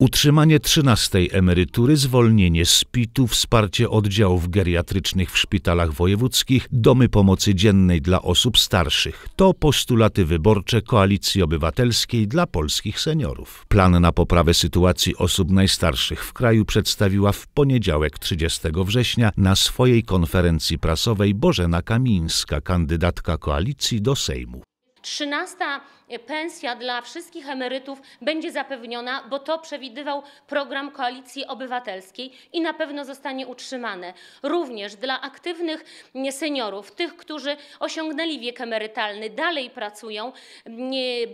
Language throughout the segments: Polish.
Utrzymanie trzynastej emerytury, zwolnienie z PIT-u, wsparcie oddziałów geriatrycznych w szpitalach wojewódzkich, domy pomocy dziennej dla osób starszych. To postulaty wyborcze Koalicji Obywatelskiej dla polskich seniorów. Plan na poprawę sytuacji osób najstarszych w kraju przedstawiła w poniedziałek 30 września na swojej konferencji prasowej Bożena Kamińska, kandydatka koalicji do Sejmu. Trzynasta e, pensja dla wszystkich emerytów będzie zapewniona, bo to przewidywał program Koalicji Obywatelskiej i na pewno zostanie utrzymane. Również dla aktywnych seniorów, tych, którzy osiągnęli wiek emerytalny, dalej pracują,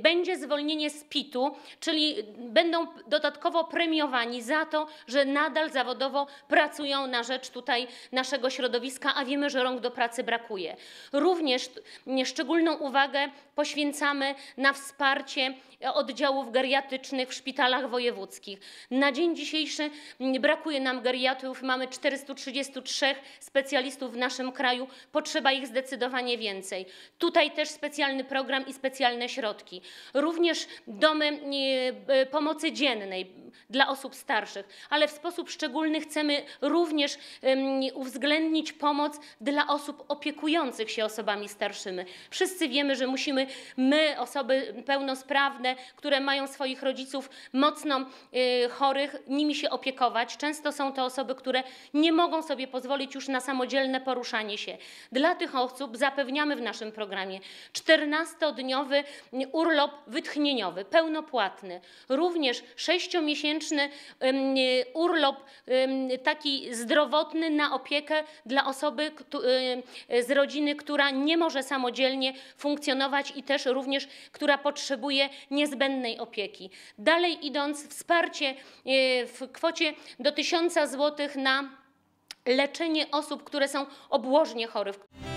będzie zwolnienie z PIT-u, czyli będą dodatkowo premiowani za to, że nadal zawodowo pracują na rzecz tutaj naszego środowiska, a wiemy, że rąk do pracy brakuje. Również e, szczególną uwagę poświęcamy na wsparcie e, oddziałów geriatrycznych w szpitalach wojewódzkich. Na dzień dzisiejszy brakuje nam geriatrów, mamy 433 specjalistów w naszym kraju, potrzeba ich zdecydowanie więcej. Tutaj też specjalny program i specjalne środki. Również domy e, pomocy dziennej dla osób starszych, ale w sposób szczególny chcemy również uwzględnić pomoc dla osób opiekujących się osobami starszymi. Wszyscy wiemy, że musimy my, osoby pełnosprawne, które mają swoich rodziców mocno y, chorych, nimi się opiekować. Często są to osoby, które nie mogą sobie pozwolić już na samodzielne poruszanie się. Dla tych osób zapewniamy w naszym programie 14-dniowy y, urlop wytchnieniowy, pełnopłatny. Również 6-miesięczny y, urlop taki zdrowotny na opiekę dla osoby z rodziny, która nie może samodzielnie funkcjonować i też również, która potrzebuje niezbędnej opieki. Dalej idąc, wsparcie e, w kwocie do 1000 zł na leczenie osób, które są obłożnie chorych.